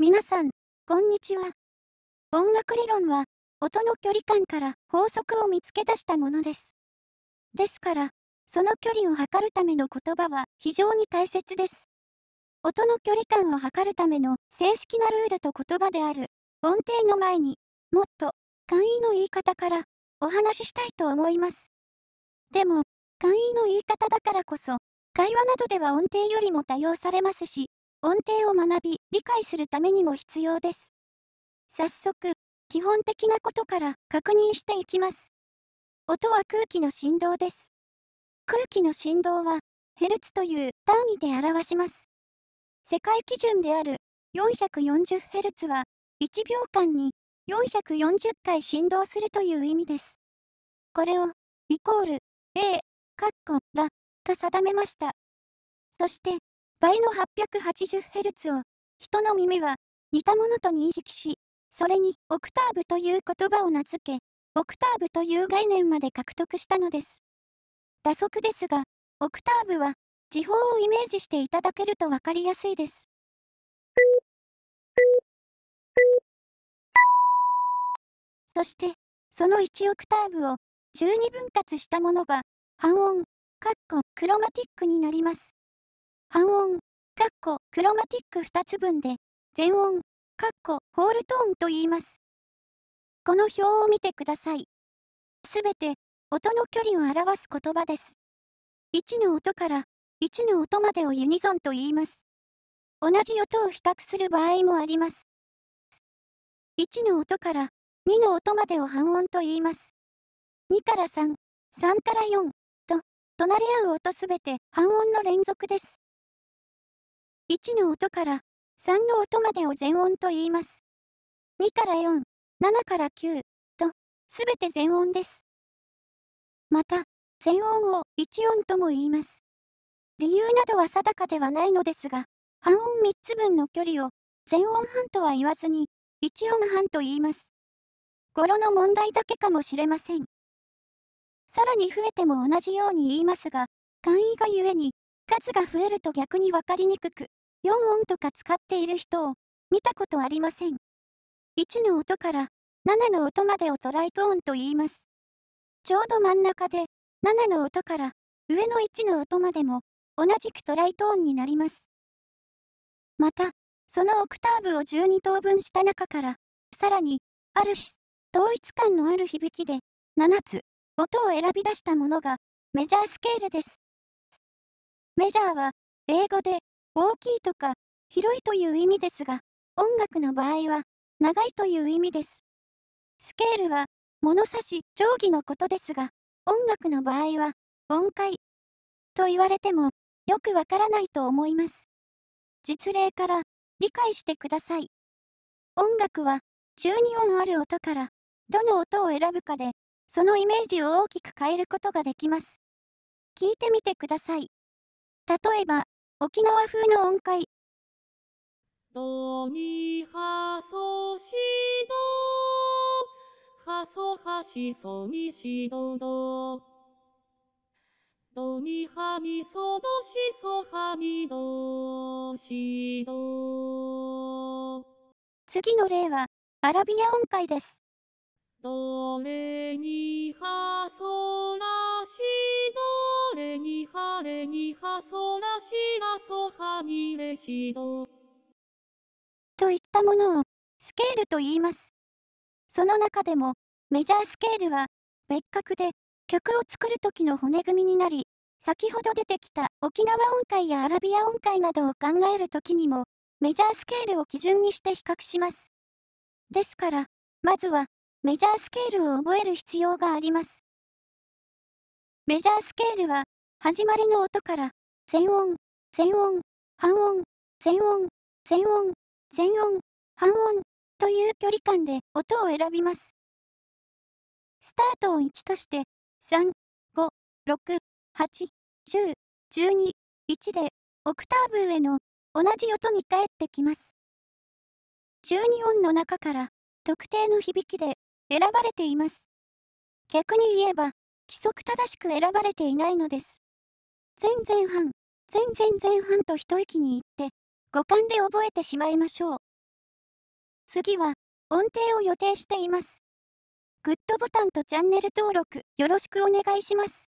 皆さん、こんにちは。音楽理論は、音の距離感から法則を見つけ出したものです。ですから、その距離を測るための言葉は非常に大切です。音の距離感を測るための正式なルールと言葉である音程の前にもっと簡易の言い方からお話ししたいと思います。でも、簡易の言い方だからこそ、会話などでは音程よりも多用されますし、音程を学び、理解するためにも必要です。早速、基本的なことから確認していきます。音は空気の振動です。空気の振動は、ヘルツという単位で表します。世界基準である 440Hz は、1秒間に440回振動するという意味です。これを、イコール、A、カッコ、ラ、と定めました。そして、倍の 880Hz を、人の耳は似たものと認識し、それにオクターブという言葉を名付け、オクターブという概念まで獲得したのです。打足ですが、オクターブは時報をイメージしていただけると分かりやすいです。そして、その1オクターブを12分割したものが、半音、カッコ、クロマティックになります。半音、かっこ、クロマティック2つ分で、全音、かっこ、ホールトーンと言います。この表を見てください。すべて、音の距離を表す言葉です。1の音から、1の音までをユニゾンと言います。同じ音を比較する場合もあります。1の音から、2の音までを半音と言います。2から3、3から4と、隣り合う音すべて半音の連続です。1の音から3の音までを全音と言います。2から4、7から9と、すべて全音です。また、全音を1音とも言います。理由などは定かではないのですが、半音3つ分の距離を全音半とは言わずに、1音半と言います。語呂の問題だけかもしれません。さらに増えても同じように言いますが、簡易がゆえに、数が増えると逆に分かりにくく、4音とか使っている人を見たことありません。1の音から7の音までをトライトーンと言います。ちょうど真ん中で7の音から上の1の音までも同じくトライトーンになります。また、そのオクターブを12等分した中から、さらに、あるし、統一感のある響きで、7つ、音を選び出したものが、メジャースケールです。メジャーは、英語で、大きいとか広いという意味ですが、音楽の場合は長いという意味です。スケールは物差し、定規のことですが、音楽の場合は音階と言われてもよくわからないと思います。実例から理解してください。音楽は12音ある音からどの音を選ぶかでそのイメージを大きく変えることができます。聞いてみてください。例えば沖縄風の音階ドミハソシドハソハシソミシドドドミハミソドシソハミドシド次の例はアラビア音階ですドレミハソといったものをスケールと言います。その中でもメジャースケールは別格で曲を作る時の骨組みになり、先ほど出てきた沖縄音階やアラビア音階などを考える時にもメジャースケールを基準にして比較します。ですから、まずはメジャースケールを覚える必要があります。メジャースケールは始まりの音から全音、全音、半音、全音、全音、全音、半音という距離感で音を選びます。スタートを1として、3、5、6、8、10、12、1で、オクターブ上の同じ音に返ってきます。12音の中から特定の響きで選ばれています。逆に言えば、規則正しく選ばれていないのです。前前半、前前前半と一息に言って、五感で覚えてしまいましょう。次は、音程を予定しています。グッドボタンとチャンネル登録よろしくお願いします。